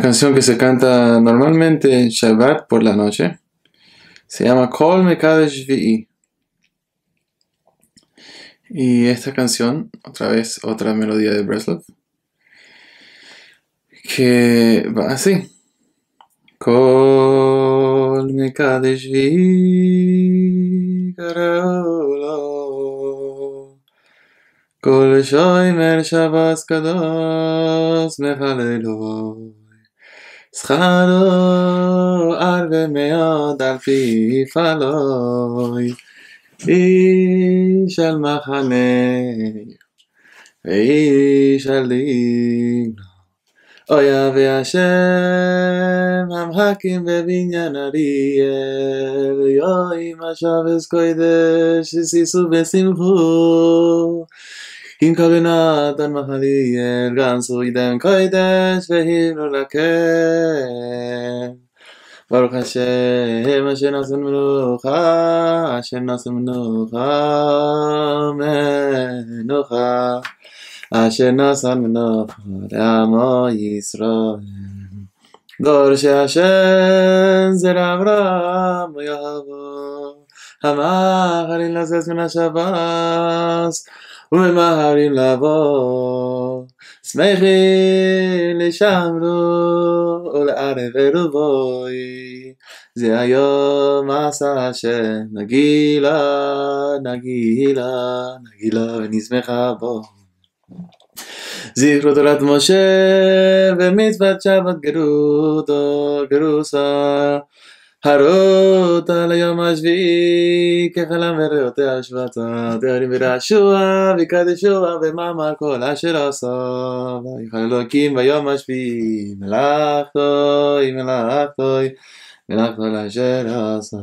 canción que se canta normalmente en Shabbat por la noche. Se llama Kol Mekadesh Y esta canción, otra vez, otra melodía de Breslov, que va así. Kol Mekadesh Vi'i Kol Shoymer Shabbat Kados Mechalelot Scharo arve meod al fi faloi Ish al machane Ish al dino Oya ve Hashem Am hakim ve vinyan ariel Yoi ma shavez ginkarnatan mahaliel gansu idem koidesh vehinu lakel. ברוך השם, אשר נעשה מנוחה, אשר נעשה מנוחה, מנוחה, אשר נעשה מנוחה לעמו ישראל. דור שהשם זרע אברהם יבוא, המחליל לזז מן השב"ס, וממהרים לבוא. שמחים לשמרו ולערב ערבוי. זה היום עשה השם נגילה, נגילה, נגילה ונשמחה בו. זכרו תורת משה ומצוות שבת גרותו גרוסה הרות על היום השביעי, כחלם וריאותי השבתות, דברים ורעשוע וקדשוע ומאמר כל אשר עשו, ויכל אלוקים ביום השביעי, מלאכתוי מלאכתוי, מלאכתוי לאשר עשו.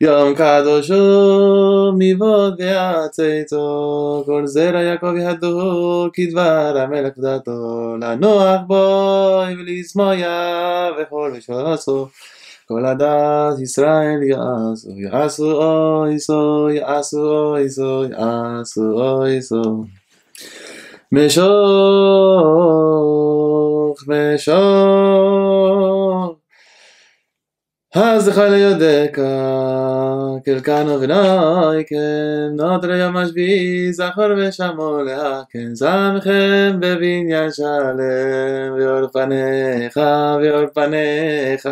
יום קדושו מבוד ועצתו, כל זרע יעקב ידו, כדבר המלך דתו, לנוח בוי ולשמוח וכל עשו. כל הדס ישראל יעשו, יעשו אוי סו, יעשו אוי סו, יעשו אוי סו. משוך, משוך. אז חי ליודקה, כלכנו ונויקם, כן, נוטר יום השביעי, זכור ושמו להקם, כן, זמכם בבניין שלם, ואור פניך, ואור פניך,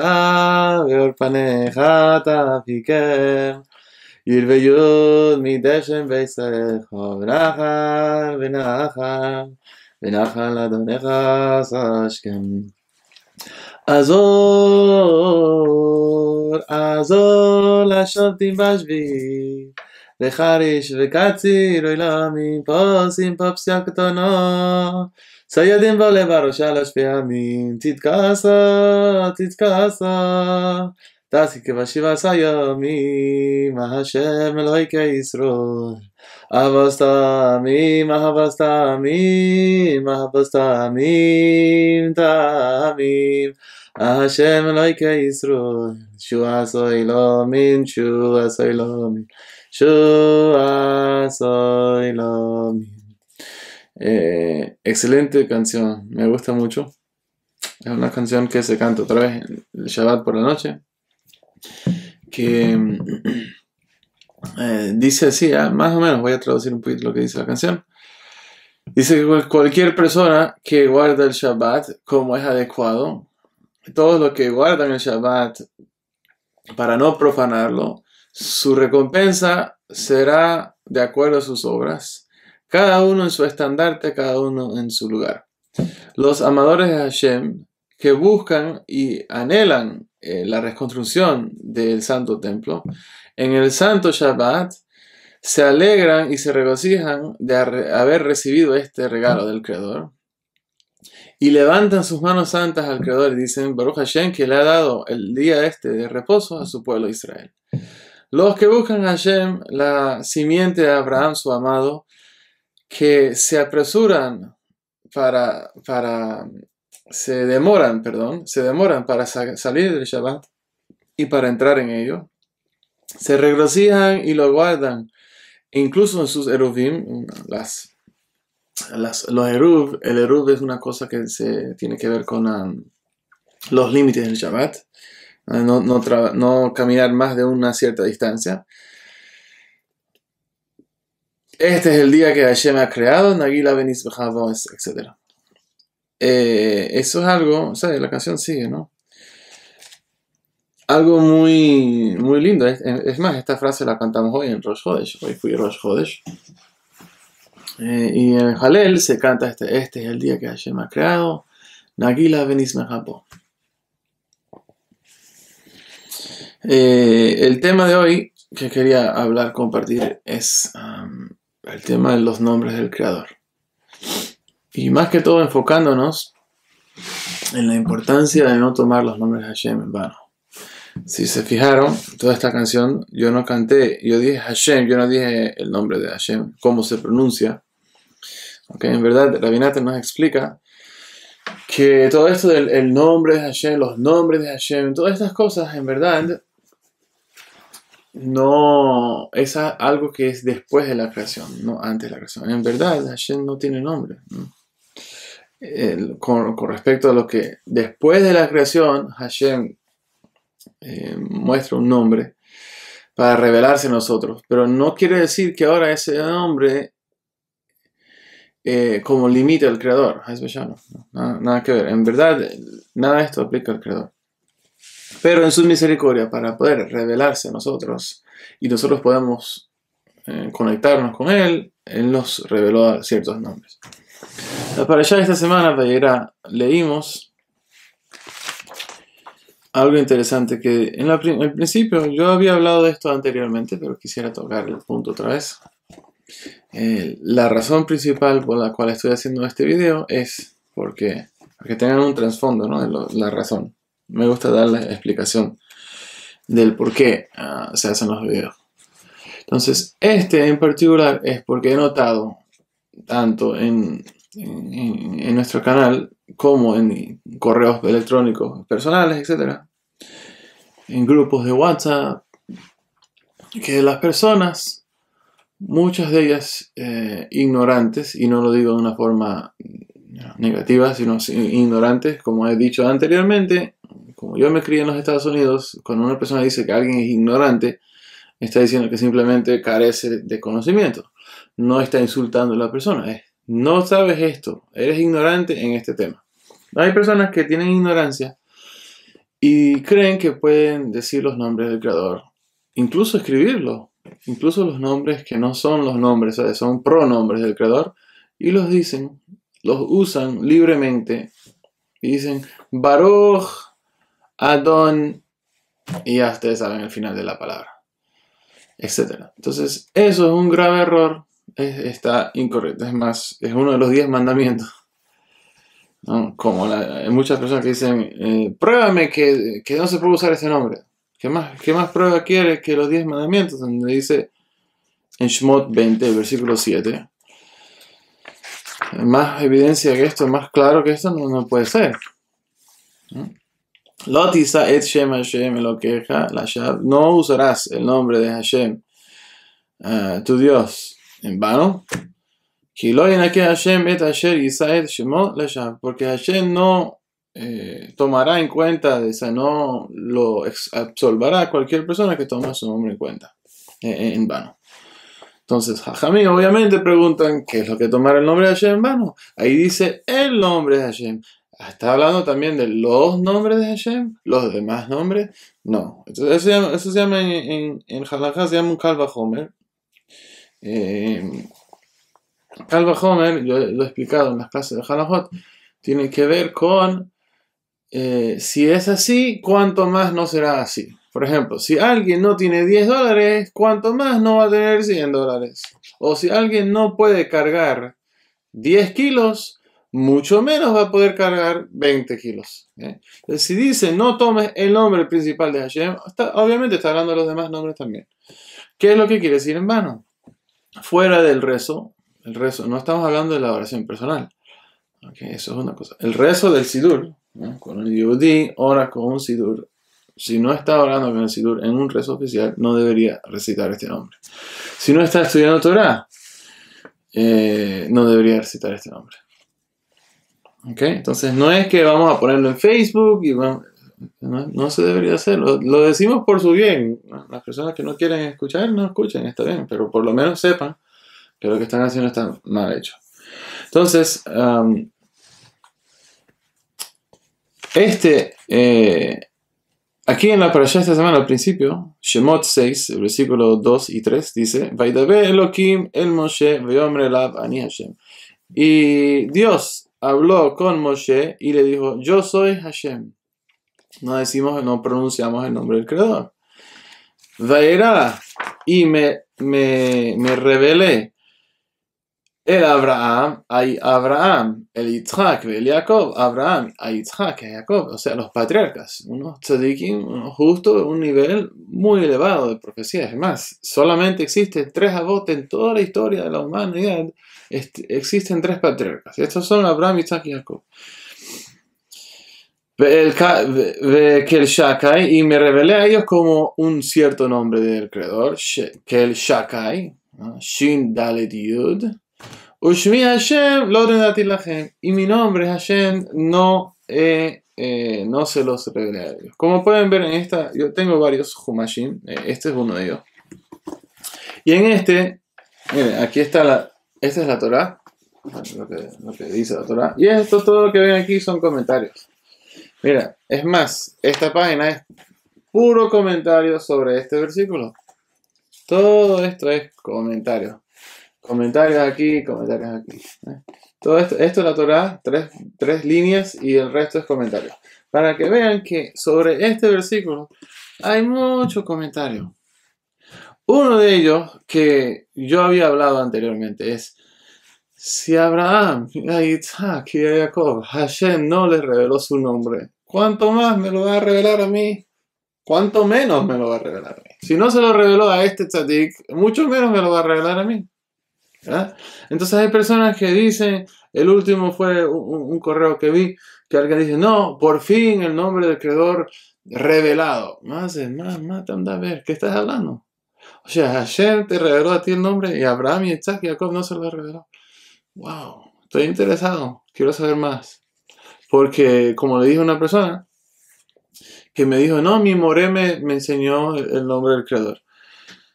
ואור פניך תפיקם. עיר ויוד מדשם בישרך, ונחל ונחל, ונחל אדונך ששכם. עזור, עזור לשבתים בשביל, לחריש וקציר, אוי לעמים, פוסים פופסיה קטנות, ציידים בלב הראשה לשפיעמים, תתכעסה, תתכעסה, תעשי כבשבעה סיומים, השם אלוהי לא כישרוד. Avastamim, Avastamim, Avastamim, Tamim. Hashem Eloike Yisroel, Shua soy lo min, Shua soy lo min, Shua soy lo Eh, excelente canción, me gusta mucho. Es una canción que se canta otra vez el Shabbat por la noche. Que eh, dice así, ah, más o menos, voy a traducir un poquito lo que dice la canción. Dice que cualquier persona que guarda el Shabbat como es adecuado, todos los que guardan el Shabbat para no profanarlo, su recompensa será de acuerdo a sus obras, cada uno en su estandarte, cada uno en su lugar. Los amadores de Hashem que buscan y anhelan eh, la reconstrucción del Santo Templo en el santo Shabbat se alegran y se regocijan de haber recibido este regalo del Creador. Y levantan sus manos santas al Creador y dicen, Baruch Hashem, que le ha dado el día este de reposo a su pueblo Israel. Los que buscan a Hashem, la simiente de Abraham, su amado, que se apresuran para, para, se demoran, perdón, se demoran para salir del Shabbat y para entrar en ello se regocijan y lo guardan. incluso en sus eruvim, las, los eruv, el eruv es una cosa que se tiene que ver con um, los límites del Shabbat, no, no, caminar más de una cierta distancia. Este es el día que Hashem ha creado, Nagila Benis etc. Eh, eso es algo, o sea, la canción sigue, ¿no? algo muy, muy lindo. Es, más, esta frase la cantamos hoy en Rosh Hodesh. Hoy fui Rosh Hodesh. Eh, y en Halel se canta este, este es el día que Hashem ha creado. Nagila Benis japón eh, el tema de hoy que quería hablar, compartir, es um, el tema de los nombres del Creador. Y más que todo enfocándonos en la importancia de no tomar los nombres de Hashem en vano. Si se fijaron, toda esta canción yo no canté, yo dije Hashem, yo no dije el nombre de Hashem, cómo se pronuncia. Okay, en verdad, rabinate nos explica que todo esto del el nombre de Hashem, los nombres de Hashem, todas estas cosas, en verdad, no es algo que es después de la creación, no antes de la creación. En verdad, Hashem no tiene nombre. con, con, respecto a lo que después de la creación, Hashem eh, muestra un nombre para revelarse a nosotros. Pero no quiere decir que ahora ese nombre eh, como limite al creador. Ah, nada, nada que ver. En verdad, nada de esto aplica al creador. Pero en su misericordia, para poder revelarse a nosotros y nosotros podemos eh, conectarnos con Él, Él nos reveló ciertos nombres. Para allá esta semana, leímos algo interesante que en, la, el principio yo había hablado de esto anteriormente, pero quisiera tocar el punto otra vez. Eh, la razón principal por la cual estoy haciendo este video es porque, que tengan un trasfondo ¿no? la razón. Me gusta dar la explicación del por qué ah, se hacen los videos. Entonces, este en particular es porque he notado tanto en, en, en nuestro canal como en correos electrónicos personales, etcétera, en grupos de WhatsApp, que las personas, muchas de ellas eh, ignorantes, y no lo digo de una forma eh, negativa, sino ignorantes, como he dicho anteriormente, como yo me crié en los Estados Unidos, cuando una persona dice que alguien es ignorante, está diciendo que simplemente carece de conocimiento, no está insultando a la persona, es no sabes esto, eres ignorante en este tema. Hay personas que tienen ignorancia y creen que pueden decir los nombres del creador, incluso escribirlo. incluso los nombres que no son los nombres, son pronombres del creador, y los dicen, los usan libremente y dicen Baruch, Adon, y ya ustedes saben el final de la palabra, etc. Entonces, eso es un grave error está incorrecto. Es más, es uno de los diez mandamientos. Como muchas personas que dicen, eh, pruébame que, no se puede usar ese nombre. ¿Qué más, qué más prueba quieres que los diez mandamientos? Donde dice en Shmot 20, versículo 7. Más evidencia que esto, más claro que esto no, puede ser. ¿No? No usarás el nombre de Hashem, eh, tu Dios, en vano. Porque Hashem no eh, tomará en cuenta, o no lo absolverá cualquier persona que toma su nombre en cuenta, eh, eh, en vano. Entonces, Jajamí obviamente preguntan qué es lo que tomar el nombre de Hashem en vano. Ahí dice el nombre de Hashem. ¿Está hablando también de los nombres de Hashem? ¿Los demás nombres? No. Entonces, eso, se llama en, en, se llama un Homer. Eh, Alba Homer, yo lo he explicado en las clases de Hanahot, tiene que ver con eh, si es así, cuánto más no será así. Por ejemplo, si alguien no tiene 10 dólares, cuánto más no va a tener 100 dólares. O si alguien no puede cargar 10 kilos, mucho menos va a poder cargar 20 kilos. ¿eh? si dice no tomes el nombre principal de Hashem, obviamente está hablando de los demás nombres también. ¿Qué es lo que quiere decir en vano? fuera del rezo, el rezo, no estamos hablando de la oración personal, eso es una cosa. El rezo del sidur, con el yudí ora con un sidur, si no está hablando con el sidur en un rezo oficial, no debería recitar este nombre. Si no está estudiando Torah, eh, no debería recitar este nombre. ¿Okay? Entonces no es que vamos a ponerlo en Facebook y vamos... No, se debería hacer. Lo, decimos por su bien. Las personas que no quieren escuchar, no escuchen, está bien, pero por lo menos sepan que lo que están haciendo está mal hecho. Entonces, este, eh, aquí en la de esta semana, al principio, Shemot 6, versículo 2 y 3, dice, el Moshe ani Hashem. Y Dios habló con Moshe y le dijo, yo soy Hashem no decimos, no pronunciamos el nombre del Creador. Vaera, y me, me, revelé. El Abraham, hay Abraham, el Yitzhak, el Jacob, Abraham, hay Yitzhak, hay Jacob, o sea, los patriarcas, unos tzadikim, justo un nivel muy elevado de profecías. Además, solamente existen tres abotes en toda la historia de la humanidad, este, existen tres patriarcas. Estos son Abraham, Yitzhak y Jacob que Shakai y me revelé a ellos como un cierto nombre del creador, Kel Shakai, Shin Dalet Yud. Ushmi Hashem, y mi nombre Hashem, no, eh, no se los revelé a ellos. Como pueden ver en esta, yo tengo varios Humashim, eh, este es uno de ellos. Y en este, miren, aquí está la, esta es la Torah, lo que, lo que dice la Torah, y esto todo lo que ven aquí son comentarios. Mira, es más, esta página es puro comentario sobre este versículo. Todo esto es comentario. Comentario aquí, comentario aquí. ¿eh? Todo esto, esto es la Torah, tres, tres líneas y el resto es comentario. Para que vean que sobre este versículo hay mucho comentario. Uno de ellos que yo había hablado anteriormente es si Abraham, a Isaac y a Jacob, Hashem no les reveló su nombre, ¿cuánto más me lo va a revelar a mí? ¿Cuánto menos me lo va a revelar a mí? Si no se lo reveló a este tzadik, mucho menos me lo va a revelar a mí. Entonces hay personas que dicen, el último fue un, correo que vi, que alguien dice, no, por fin el nombre del creador revelado. Más, más, más, anda a ver, ¿qué estás hablando? O sea, ayer te reveló a ti el nombre y Abraham y Isaac y Jacob no se lo reveló wow, estoy interesado, quiero saber más. Porque como le dije a una persona que me dijo, no, mi moré me, enseñó el, nombre del creador.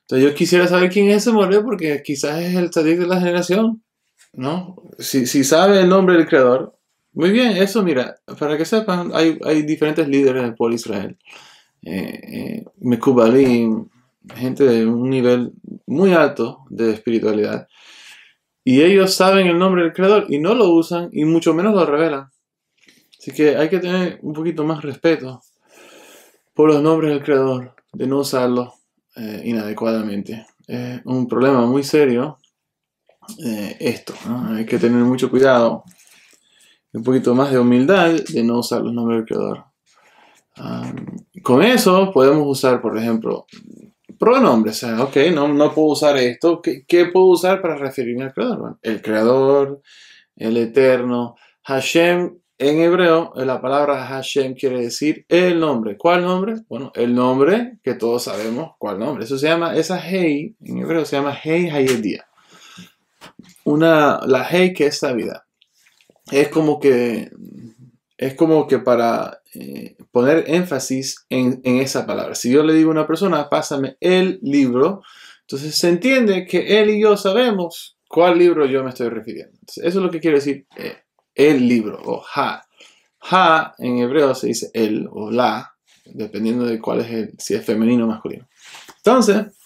Entonces yo quisiera saber quién es ese moré porque quizás es el tadic de la generación, ¿no? Si, si sabe el nombre del creador, muy bien, eso mira, para que sepan, hay, hay diferentes líderes del pueblo Israel. Eh, eh gente de un nivel muy alto de espiritualidad, y ellos saben el nombre del creador y no lo usan y mucho menos lo revelan. Así que hay que tener un poquito más respeto por los nombres del creador, de no usarlo eh, inadecuadamente. Es un problema muy serio eh, esto. Hay que tener mucho cuidado, un poquito más de humildad de no usar los nombres del creador. Ah, con eso podemos usar, por ejemplo, pronombre, o sea, ok, no, no puedo usar esto. ¿Qué, puedo usar para referirme al creador? el creador, el eterno. Hashem, en hebreo, la palabra Hashem quiere decir el nombre. ¿Cuál nombre? Bueno, el nombre que todos sabemos cuál nombre. Eso se llama, esa Hei, en hebreo se llama Hei Hayedía. Una, la Hei que es la vida. Es como que es como que para eh, poner énfasis en, esa palabra. Si yo le digo a una persona, pásame el libro, entonces se entiende que él y yo sabemos cuál libro yo me estoy refiriendo. eso es lo que quiere decir eh, el libro o ha. Ha en hebreo se dice el o la, dependiendo de cuál es el, si es femenino o masculino. Entonces,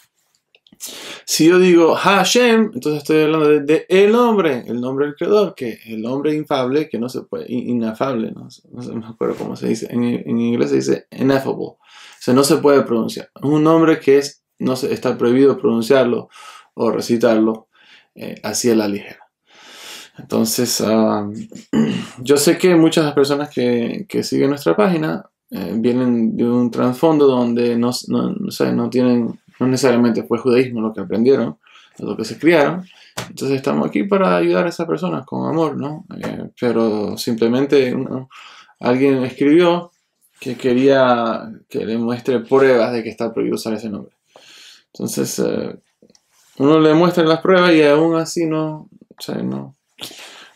si yo digo Hashem, entonces estoy hablando de, el hombre, el nombre del creador, que el hombre infable, que no se puede, inafable, no, no me acuerdo cómo se dice, en, inglés se dice ineffable, o sea, no se puede pronunciar. un nombre que es, no se, está prohibido pronunciarlo o recitarlo eh, así a la ligera. Entonces, yo sé que muchas personas que, que siguen nuestra página eh, vienen de un trasfondo donde no, no, no tienen no necesariamente fue judaísmo lo que aprendieron, lo que se criaron. Entonces estamos aquí para ayudar a esas personas con amor, ¿no? Eh, pero simplemente alguien escribió que quería que le muestre pruebas de que está prohibido usar ese nombre. Entonces, eh, uno le muestra las pruebas y aún así no, no,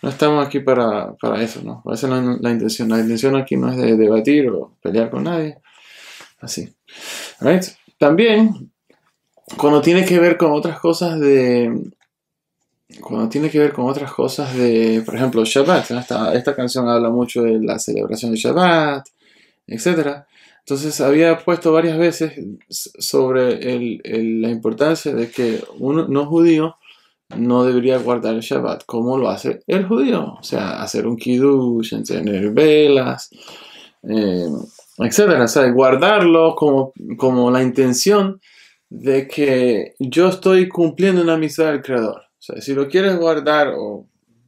no estamos aquí para, para eso, ¿no? Esa es la intención. La intención aquí no es de debatir o pelear con nadie. Así. Right. También cuando tiene que ver con otras cosas de. Cuando tiene que ver con otras cosas de. Por ejemplo, Shabbat. Esta, canción habla mucho de la celebración de Shabbat, etc. Entonces había puesto varias veces sobre la importancia de que uno no judío no debería guardar el Shabbat como lo hace el judío. O sea, hacer un kiddush, tener velas, eh, etc. O sea, guardarlo como, como la intención de que yo estoy cumpliendo una amistad del Creador. O sea, si lo quieres guardar o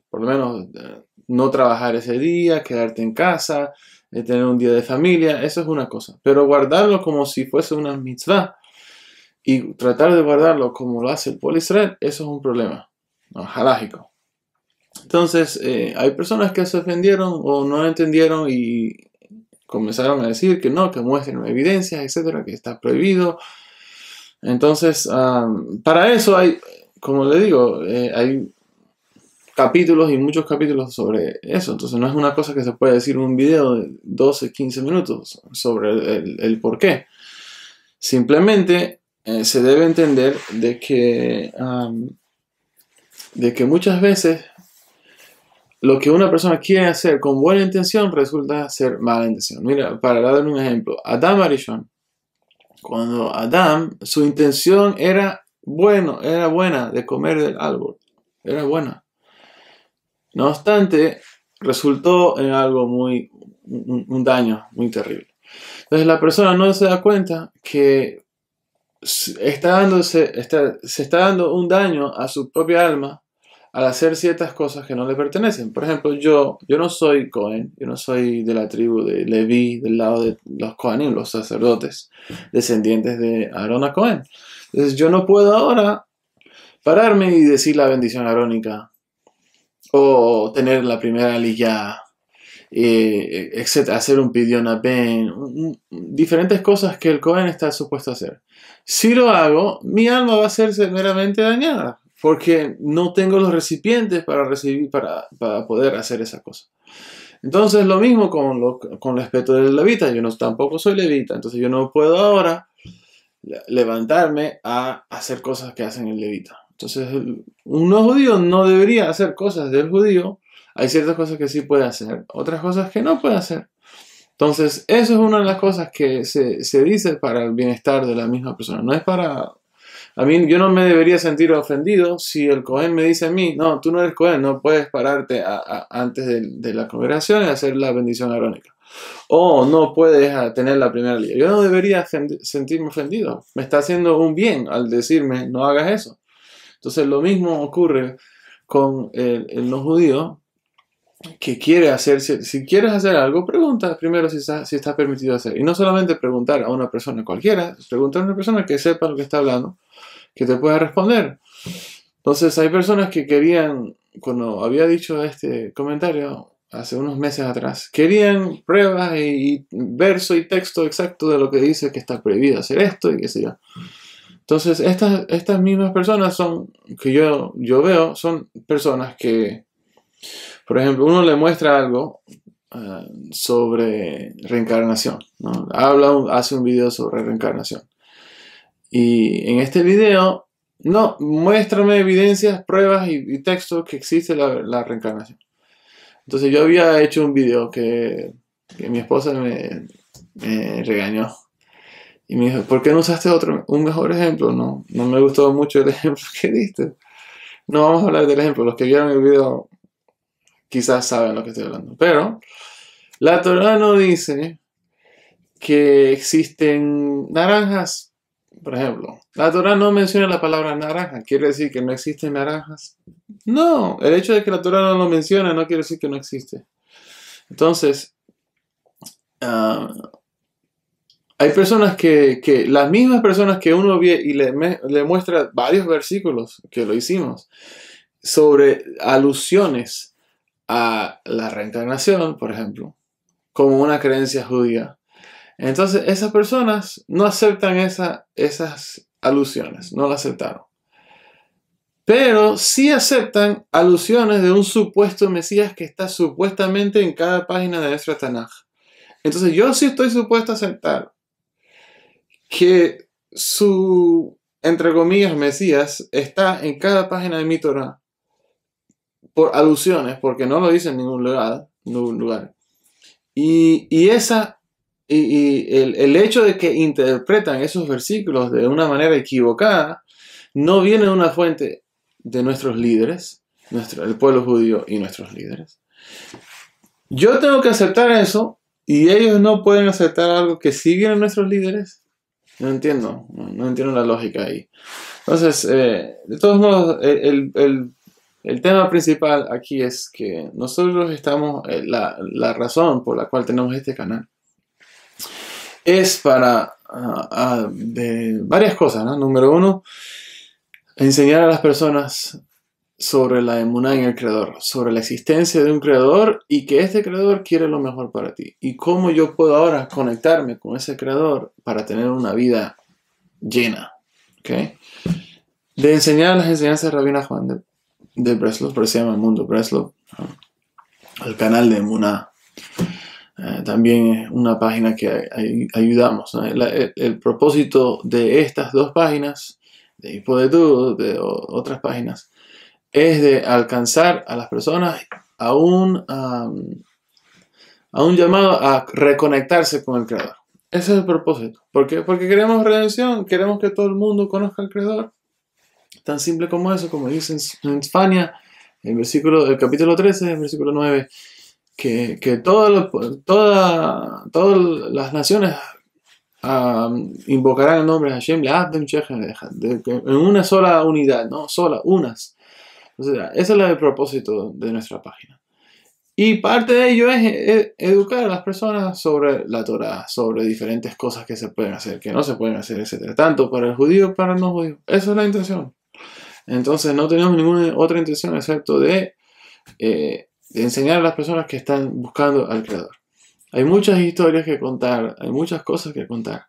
por lo menos eh, no trabajar ese día, quedarte en casa, eh, tener un día de familia, eso es una cosa. Pero guardarlo como si fuese una mitzvah y tratar de guardarlo como lo hace el polisrael, eso es un problema no, Entonces, eh, hay personas que se ofendieron o no entendieron y comenzaron a decir que no, que muestren evidencias, etcétera, que está prohibido, entonces, para eso hay, como le digo, eh, hay capítulos y muchos capítulos sobre eso. Entonces, no es una cosa que se puede decir en un video de 12, 15 minutos sobre el, por qué. Simplemente eh, se debe entender de que, de que muchas veces lo que una persona quiere hacer con buena intención resulta ser mala intención. Mira, para dar un ejemplo, Adam Arishon cuando Adán, su intención era bueno, era buena de comer del árbol, era buena. No obstante, resultó en algo muy, un, daño muy terrible. Entonces la persona no se da cuenta que está dándose, se está dando un daño a su propia alma al hacer ciertas cosas que no le pertenecen. Por ejemplo, yo, yo no soy Cohen, yo no soy de la tribu de Levi, del lado de los Cohen, los sacerdotes, descendientes de Aarón a Cohen. Entonces yo no puedo ahora pararme y decir la bendición arónica o tener la primera lía eh, Hacer un pidión a ben, diferentes cosas que el Cohen está supuesto a hacer. Si lo hago, mi alma va a ser meramente dañada porque no tengo los recipientes para, recibir, para, poder hacer esa cosa. Entonces, lo mismo con, con respecto del levita. Yo no, tampoco soy levita, entonces yo no puedo ahora levantarme a hacer cosas que hacen el levita. Entonces, un no judío no debería hacer cosas del judío. Hay ciertas cosas que sí puede hacer, otras cosas que no puede hacer. Entonces, eso es una de las cosas que se, se dice para el bienestar de la misma persona. No es para a mí yo no me debería sentir ofendido si el Cohen me dice a mí, no, tú no eres Cohen, no puedes pararte antes de, la congregación y hacer la bendición arónica. O no puedes ah, tener la primera línea. Yo no debería sentirme ofendido. Me está haciendo un bien al decirme, no hagas eso. Entonces lo mismo ocurre con los el no judío que quiere hacer, si, quieres hacer algo, pregunta primero si está, si está permitido hacer. Y no solamente preguntar a una persona cualquiera, preguntar a una persona que sepa lo que está hablando, que te pueda responder. Entonces hay personas que querían, cuando había dicho este comentario hace unos meses atrás, querían pruebas y, verso y texto exacto de lo que dice que está prohibido hacer esto y qué sé yo. Entonces estas, estas mismas personas son, que yo, yo veo, son personas que por ejemplo, uno le muestra algo ah, sobre reencarnación, ¿no? Habla, hace un video sobre reencarnación. Y en este video, no, muéstrame evidencias, pruebas y, textos que existe la, reencarnación. Entonces yo había hecho un video que, mi esposa me, regañó y me dijo, ¿por qué no usaste otro, un mejor ejemplo? No, no me gustó mucho el ejemplo que diste. No vamos a hablar del ejemplo. Los que vieron el video quizás saben lo que estoy hablando. Pero la Torah no dice que existen naranjas, por ejemplo. La Torah no menciona la palabra naranja. ¿Quiere decir que no existen naranjas? No, el hecho de que la Torah no lo menciona no quiere decir que no existe. Entonces, ah, hay personas que, las mismas personas que uno ve y le, le muestra varios versículos que lo hicimos sobre alusiones a la reencarnación, por ejemplo, como una creencia judía. Entonces esas personas no aceptan esas alusiones, no la aceptaron. Pero sí aceptan alusiones de un supuesto Mesías que está supuestamente en cada página de nuestra Tanaj. Entonces yo sí estoy supuesto a aceptar que su, entre comillas, Mesías está en cada página de mi Torah por alusiones, porque no lo dice en ningún lugar. Ningún lugar. Y, esa, y, el, hecho de que interpretan esos versículos de una manera equivocada no viene de una fuente de nuestros líderes, nuestro, el pueblo judío y nuestros líderes. Yo tengo que aceptar eso y ellos no pueden aceptar algo que sí de nuestros líderes. No entiendo, no, entiendo la lógica ahí. Entonces, eh, de todos modos, el, el, el tema principal aquí es que nosotros estamos, eh, la, la razón por la cual tenemos este canal es para ah, ah, de varias cosas. ¿no? Número uno, enseñar a las personas sobre la emuná en el creador, sobre la existencia de un creador y que este creador quiere lo mejor para ti. Y cómo yo puedo ahora conectarme con ese creador para tener una vida llena. ¿okay? De enseñar las enseñanzas de Rabina Juan, de de Breslov, pero se llama Mundo Breslov, el canal de Muna. Eh, también también una página que ayudamos. el, propósito de estas dos páginas, de por de otras páginas, es de alcanzar a las personas a un, a un llamado a reconectarse con el Creador. Ese es el propósito. ¿Por qué? Porque queremos redención, queremos que todo el mundo conozca al Creador. Tan simple como eso, como dicen en España, el, versículo, el capítulo 13, el versículo 9, que, que todas toda, las naciones um, invocarán el nombre de Hashem, en una sola unidad, no sola, unas. O sea, ese es el propósito de nuestra página. Y parte de ello es educar a las personas sobre la Torah, sobre diferentes cosas que se pueden hacer, que no se pueden hacer, etc. Tanto para el judío como para el no judío. Esa es la intención. Entonces no tenemos ninguna otra intención excepto eh, de, enseñar a las personas que están buscando al Creador. Hay muchas historias que contar, hay muchas cosas que contar.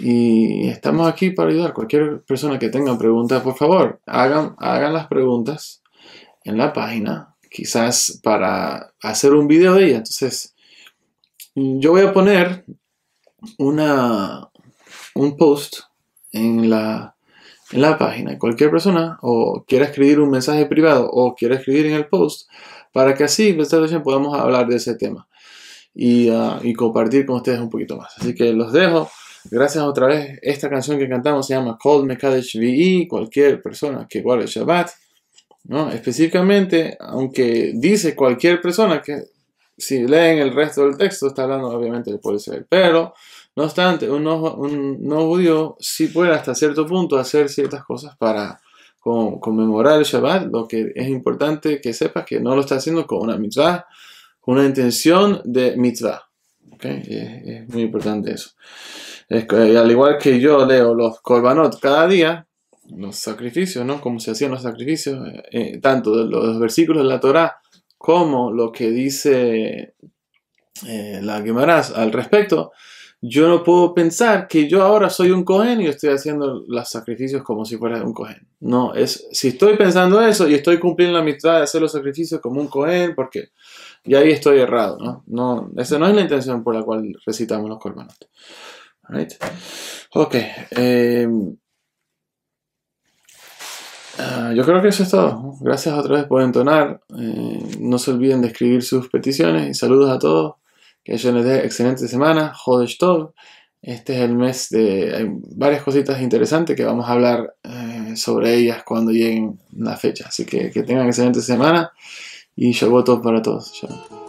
Y estamos aquí para ayudar. Cualquier persona que tenga preguntas, por favor, hagan, las preguntas en la página, quizás para hacer un video de ella. Entonces, yo voy a poner un post en la, en la página. Cualquier persona o quiera escribir un mensaje privado o quiera escribir en el post para que así en podamos hablar de ese tema ah, y, compartir con ustedes un poquito más. Así que los dejo. Gracias otra vez. Esta canción que cantamos se llama Cold Mekadesh VE, cualquier persona que guarde Shabbat. ¿no? Específicamente, aunque dice cualquier persona que si leen el resto del texto, está hablando obviamente del pueblo del pero no obstante, un, no judío sí puede hasta cierto punto hacer ciertas cosas para conmemorar el Shabbat. Lo que es importante que sepas que no lo está haciendo con una mitzvah, con una intención de mitzvah. Es, muy importante eso. Eh, al igual que yo leo los korbanot cada día, los sacrificios, ¿no? Como se hacían los sacrificios, eh, eh, tanto de los versículos de la Torá como lo que dice la Gemara al respecto, yo no puedo pensar que yo ahora soy un cohen y estoy haciendo los sacrificios como si fuera un cohen. No, es, si estoy pensando eso y estoy cumpliendo la mitad de hacer los sacrificios como un cohen, porque y ahí estoy errado, ¿no? no esa no es la intención por la cual recitamos los colmanotes. Ok. Em, ah, yo creo que eso es todo. Gracias otra vez por entonar. Eh, no se olviden de escribir sus peticiones y saludos a todos. Que yo les dé excelente semana. Jodesh Tov. Este es el mes de. Hay varias cositas interesantes que vamos a hablar eh, sobre ellas cuando lleguen las fecha. Así que que tengan excelente semana y yo voto para todos.